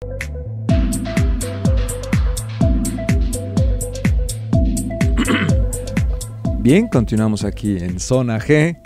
Bien, continuamos aquí en Zona G.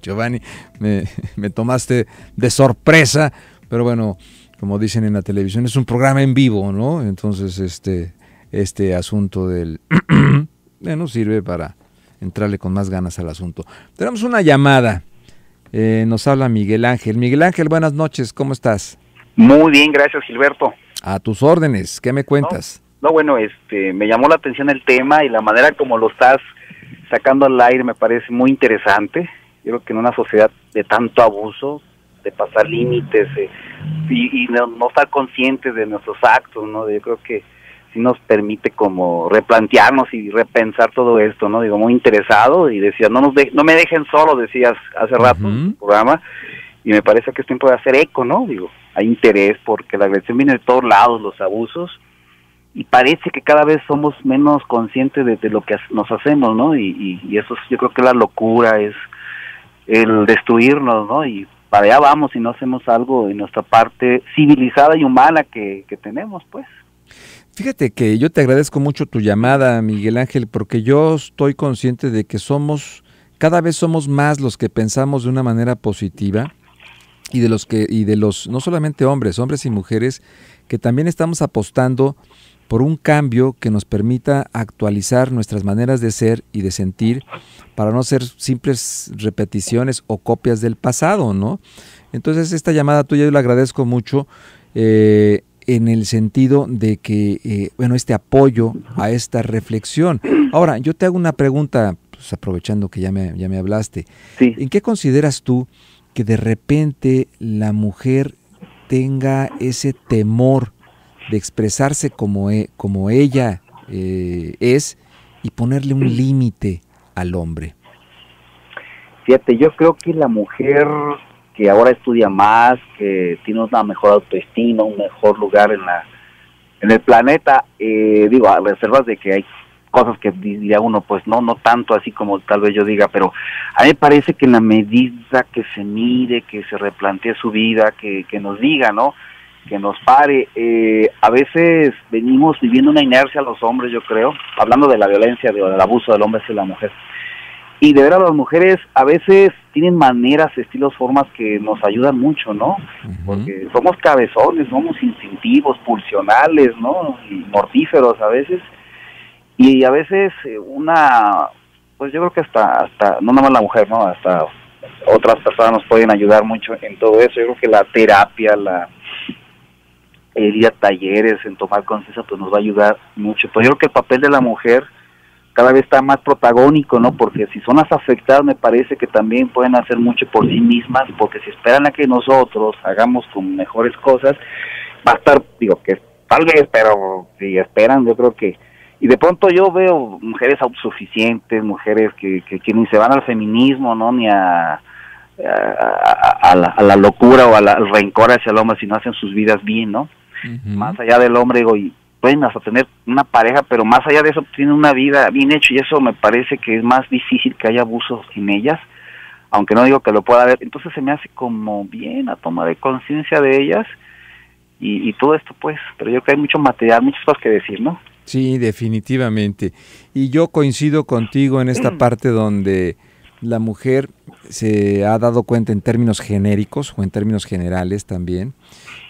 Giovanni, me, tomaste de sorpresa, pero bueno, como dicen en la televisión, es un programa en vivo, ¿no? Entonces, este, este asunto del... bueno, sirve para entrarle con más ganas al asunto. Tenemos una llamada. Eh, nos habla Miguel Ángel. Miguel Ángel, buenas noches, ¿cómo estás? Muy bien, gracias Gilberto. A tus órdenes, ¿qué me cuentas? No, bueno, este, me llamó la atención el tema y la manera como lo estás sacando al aire me parece muy interesante. Yo creo que en una sociedad de tanto abuso, de pasar límites eh, y, no, estar conscientes de nuestros actos, ¿no? Yo creo que sí nos permite como replantearnos y repensar todo esto, ¿no? Digo, muy interesado y decía, no, nos no me dejen solo, decías hace rato en el programa, y me parece que es tiempo de hacer eco, ¿no? Digo, hay interés porque la agresión viene de todos lados, los abusos, y parece que cada vez somos menos conscientes de, lo que nos hacemos, ¿no? Y, eso yo creo que la locura es el destruirnos, ¿no? Y para allá vamos si no hacemos algo en nuestra parte civilizada y humana que, que tenemos, pues. Fíjate que yo te agradezco mucho tu llamada, Miguel Ángel, porque yo estoy consciente de que somos, cada vez somos más los que pensamos de una manera positiva y de los que y de los no solamente hombres, hombres y mujeres que también estamos apostando por un cambio que nos permita actualizar nuestras maneras de ser y de sentir para no ser simples repeticiones o copias del pasado, ¿no? Entonces esta llamada tuya yo la agradezco mucho eh, en el sentido de que, eh, bueno, este apoyo a esta reflexión. Ahora, yo te hago una pregunta, pues, aprovechando que ya me, ya me hablaste. ¿En qué consideras tú que de repente la mujer tenga ese temor de expresarse como, e, como ella eh, es y ponerle un límite al hombre? Fíjate, yo creo que la mujer que ahora estudia más, que tiene una mejor autoestima, un mejor lugar en la en el planeta, eh, digo, a reservas de que hay cosas que diría uno, pues no, no tanto así como tal vez yo diga, pero a mí me parece que en la medida que se mire, que se replantee su vida, que, nos diga, ¿no? Que nos pare. Eh, a veces venimos viviendo una inercia los hombres, yo creo, hablando de la violencia, de, del abuso del hombre hacia la mujer. Y de ver a las mujeres a veces tienen maneras, estilos, formas que nos ayudan mucho, ¿no? Porque somos cabezones, somos instintivos, pulsionales, ¿no? Y mortíferos a veces y a veces eh, una, pues yo creo que hasta, hasta no nada más la mujer, ¿no? Hasta otras personas nos pueden ayudar mucho en todo eso. Yo creo que la terapia, la el ir talleres, en tomar conciencia, pues nos va a ayudar mucho. Pero yo creo que el papel de la mujer cada vez está más protagónico, ¿no? Porque si son las afectadas, me parece que también pueden hacer mucho por sí mismas, porque si esperan a que nosotros hagamos mejores cosas, va a estar, digo, que tal vez, pero si esperan, yo creo que y de pronto yo veo mujeres autosuficientes, mujeres que, ni se van al feminismo, ¿no? Ni a, a, la, a la, locura o al rencor hacia el hombre, no hacen sus vidas bien, ¿no? Más allá del hombre, digo, y pueden hasta tener una pareja, pero más allá de eso, tienen una vida bien hecha y eso me parece que es más difícil que haya abusos en ellas, aunque no digo que lo pueda haber. Entonces se me hace como bien a tomar de conciencia de ellas y, y todo esto, pues, pero yo creo que hay mucho material, muchas cosas que decir, ¿no? Sí, definitivamente. Y yo coincido contigo en esta mm. parte donde la mujer se ha dado cuenta en términos genéricos o en términos generales también,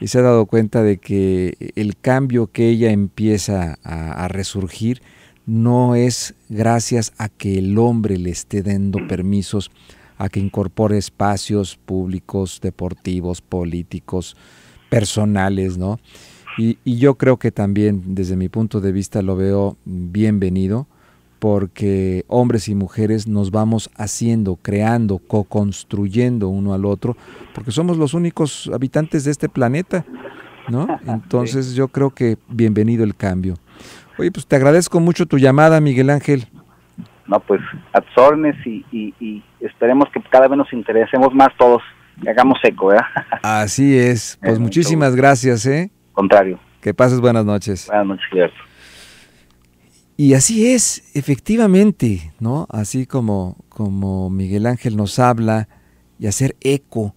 y se ha dado cuenta de que el cambio que ella empieza a, resurgir no es gracias a que el hombre le esté dando mm. permisos a que incorpore espacios públicos, deportivos, políticos, personales, ¿no? Y, yo creo que también, desde mi punto de vista, lo veo bienvenido, porque hombres y mujeres nos vamos haciendo, creando, co-construyendo uno al otro, porque somos los únicos habitantes de este planeta, ¿no? Entonces yo creo que bienvenido el cambio. Oye, pues te agradezco mucho tu llamada, Miguel Ángel. No, pues absornes y, y, y esperemos que cada vez nos interesemos más todos, y hagamos eco, ¿verdad? Así es. Pues muchísimas gracias, ¿eh? contrario. Que pases buenas noches. Buenas noches, Gilberto. Y así es, efectivamente, ¿no? Así como, como Miguel Ángel nos habla y hacer eco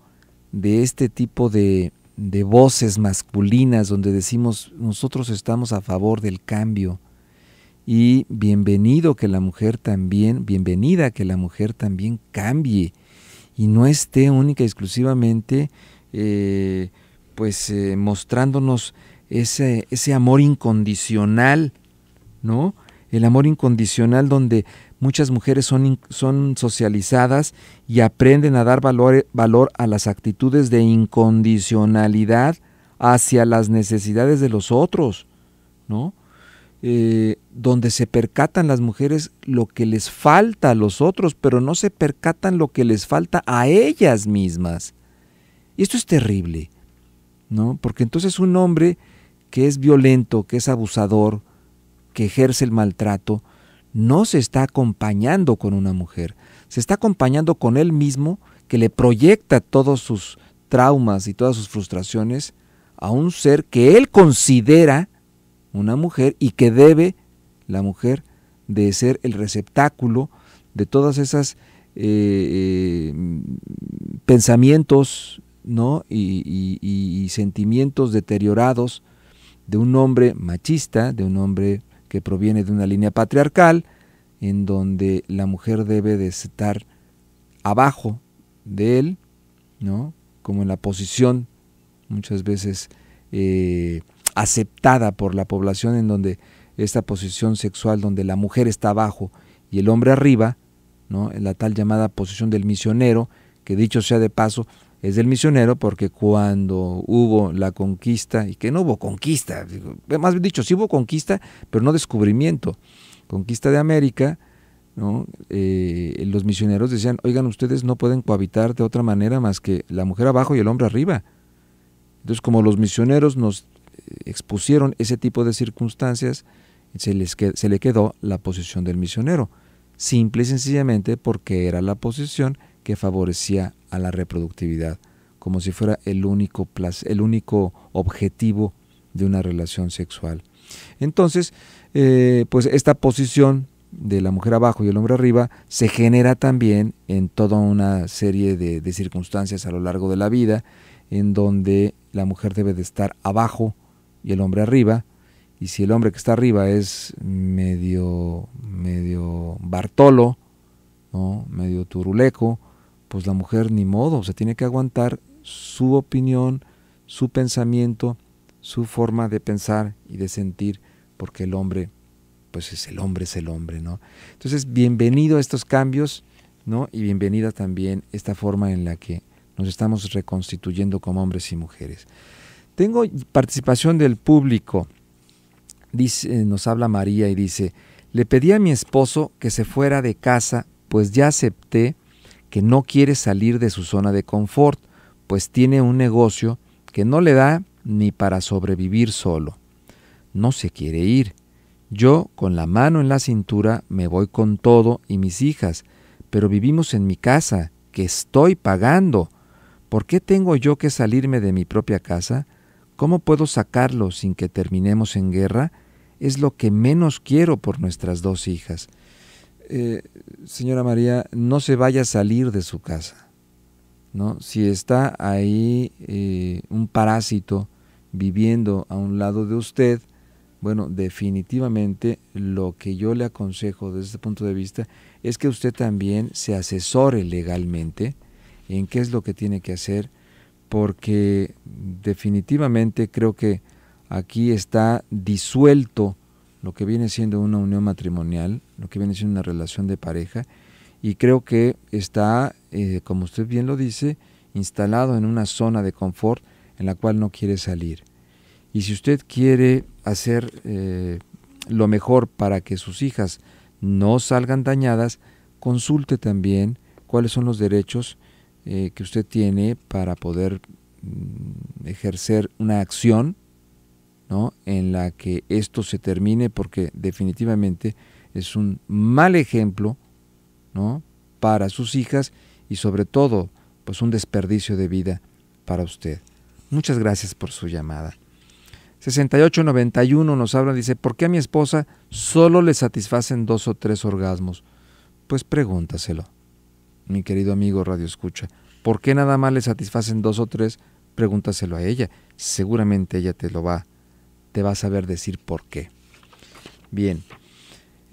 de este tipo de, de voces masculinas donde decimos nosotros estamos a favor del cambio y bienvenido que la mujer también, bienvenida que la mujer también cambie y no esté única y exclusivamente eh, pues eh, mostrándonos ese, ese amor incondicional, ¿no? El amor incondicional donde muchas mujeres son, son socializadas y aprenden a dar valor, valor a las actitudes de incondicionalidad hacia las necesidades de los otros, ¿no? Eh, donde se percatan las mujeres lo que les falta a los otros, pero no se percatan lo que les falta a ellas mismas. Y esto es terrible. Porque entonces un hombre que es violento, que es abusador, que ejerce el maltrato, no se está acompañando con una mujer, se está acompañando con él mismo que le proyecta todos sus traumas y todas sus frustraciones a un ser que él considera una mujer y que debe la mujer de ser el receptáculo de todas esas eh, eh, pensamientos y, sentimientos deteriorados de un hombre machista, de un hombre que proviene de una línea patriarcal, en donde la mujer debe de estar abajo de él, ¿no? como en la posición muchas veces eh, aceptada por la población, en donde esta posición sexual, donde la mujer está abajo y el hombre arriba, ¿no? en la tal llamada posición del misionero, que dicho sea de paso, es del misionero porque cuando hubo la conquista, y que no hubo conquista, más dicho, sí hubo conquista, pero no descubrimiento, conquista de América, eh, los misioneros decían, oigan, ustedes no pueden cohabitar de otra manera más que la mujer abajo y el hombre arriba. Entonces, como los misioneros nos eh, expusieron ese tipo de circunstancias, se, les se le quedó la posición del misionero, simple y sencillamente porque era la posición que favorecía a la reproductividad, como si fuera el único, el único objetivo de una relación sexual. Entonces, eh, pues esta posición de la mujer abajo y el hombre arriba se genera también en toda una serie de, de circunstancias a lo largo de la vida, en donde la mujer debe de estar abajo y el hombre arriba, y si el hombre que está arriba es medio, medio Bartolo, medio turuleco, pues la mujer ni modo, se tiene que aguantar su opinión, su pensamiento, su forma de pensar y de sentir, porque el hombre, pues es el hombre, es el hombre, ¿no? Entonces, bienvenido a estos cambios, ¿no? Y bienvenida también esta forma en la que nos estamos reconstituyendo como hombres y mujeres. Tengo participación del público. Dice, eh, nos habla María y dice, le pedí a mi esposo que se fuera de casa, pues ya acepté que no quiere salir de su zona de confort, pues tiene un negocio que no le da ni para sobrevivir solo. No se quiere ir. Yo, con la mano en la cintura, me voy con todo y mis hijas, pero vivimos en mi casa, que estoy pagando. ¿Por qué tengo yo que salirme de mi propia casa? ¿Cómo puedo sacarlo sin que terminemos en guerra? Es lo que menos quiero por nuestras dos hijas eh, señora María, no se vaya a salir de su casa. ¿no? Si está ahí eh, un parásito viviendo a un lado de usted, bueno, definitivamente lo que yo le aconsejo desde este punto de vista es que usted también se asesore legalmente en qué es lo que tiene que hacer, porque definitivamente creo que aquí está disuelto lo que viene siendo una unión matrimonial, lo que viene siendo una relación de pareja, y creo que está, eh, como usted bien lo dice, instalado en una zona de confort en la cual no quiere salir. Y si usted quiere hacer eh, lo mejor para que sus hijas no salgan dañadas, consulte también cuáles son los derechos eh, que usted tiene para poder mm, ejercer una acción en la que esto se termine, porque definitivamente es un mal ejemplo ¿no? para sus hijas y sobre todo pues un desperdicio de vida para usted. Muchas gracias por su llamada. 6891 nos habla, dice, ¿por qué a mi esposa solo le satisfacen dos o tres orgasmos? Pues pregúntaselo, mi querido amigo Radio Escucha. ¿Por qué nada más le satisfacen dos o tres? Pregúntaselo a ella. Seguramente ella te lo va, te va a saber decir por qué. Bien,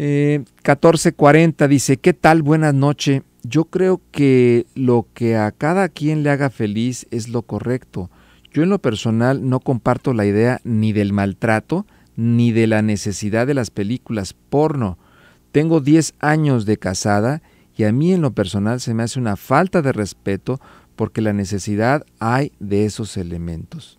1440 eh, dice, ¿qué tal? Buenas noches. Yo creo que lo que a cada quien le haga feliz es lo correcto. Yo en lo personal no comparto la idea ni del maltrato ni de la necesidad de las películas porno. Tengo 10 años de casada y a mí en lo personal se me hace una falta de respeto porque la necesidad hay de esos elementos.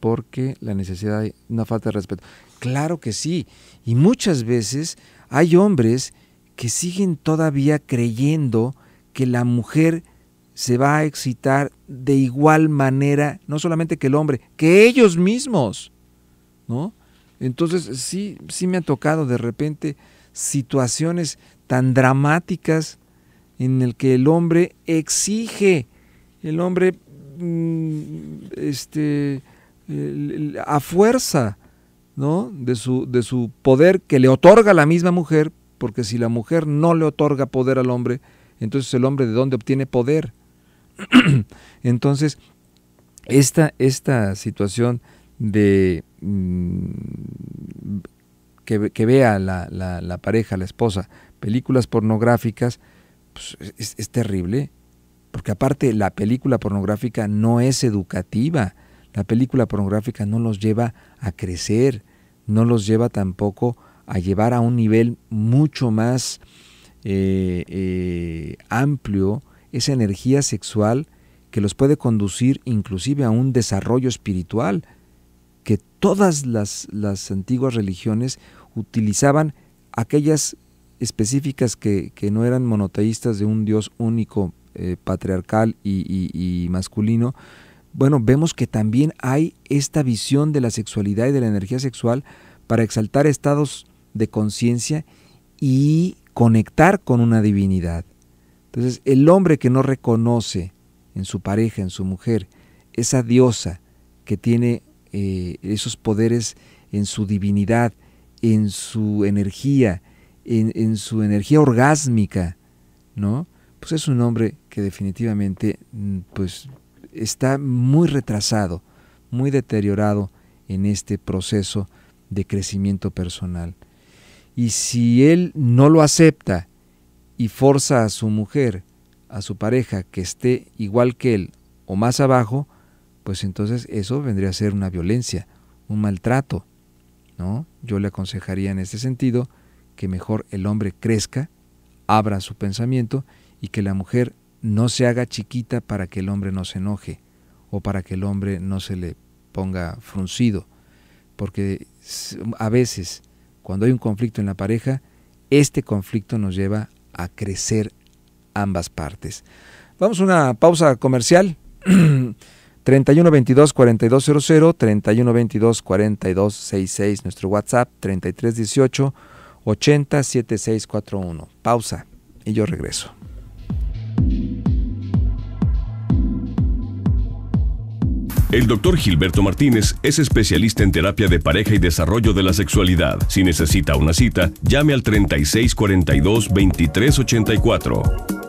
Porque la necesidad hay una falta de respeto. Claro que sí. Y muchas veces hay hombres que siguen todavía creyendo que la mujer se va a excitar de igual manera, no solamente que el hombre, que ellos mismos, ¿no? Entonces sí, sí me ha tocado de repente situaciones tan dramáticas en el que el hombre exige, el hombre mm, este, a fuerza ¿no? de, su, de su poder que le otorga la misma mujer, porque si la mujer no le otorga poder al hombre, entonces el hombre de dónde obtiene poder. entonces, esta, esta situación de mm, que, vea la, la, pareja, la esposa, películas pornográficas, pues, es, es terrible, porque aparte la película pornográfica no es educativa, la película pornográfica no los lleva a crecer, no los lleva tampoco a llevar a un nivel mucho más eh, eh, amplio esa energía sexual que los puede conducir inclusive a un desarrollo espiritual que todas las, antiguas religiones utilizaban aquellas específicas que, no eran monoteístas de un Dios único, eh, patriarcal y masculino, bueno, vemos que también hay esta visión de la sexualidad y de la energía sexual para exaltar estados de conciencia y conectar con una divinidad. Entonces, el hombre que no reconoce en su pareja, en su mujer, esa diosa que tiene eh, esos poderes en su divinidad, en su energía, en, en, su energía orgásmica, ¿no? Pues es un hombre que definitivamente mm, pues, está muy retrasado, muy deteriorado en este proceso de crecimiento personal. Y si él no lo acepta y forza a su mujer, a su pareja, que esté igual que él o más abajo, pues entonces eso vendría a ser una violencia, un maltrato. ¿no? Yo le aconsejaría en este sentido que mejor el hombre crezca, abra su pensamiento y que la mujer no se haga chiquita para que el hombre no se enoje o para que el hombre no se le ponga fruncido. Porque a veces, cuando hay un conflicto en la pareja, este conflicto nos lleva a crecer ambas partes. Vamos a una pausa comercial. 3122 4200, 3122 4266 nuestro WhatsApp 3318 18 Pausa y yo regreso. El doctor Gilberto Martínez es especialista en terapia de pareja y desarrollo de la sexualidad. Si necesita una cita, llame al 3642-2384.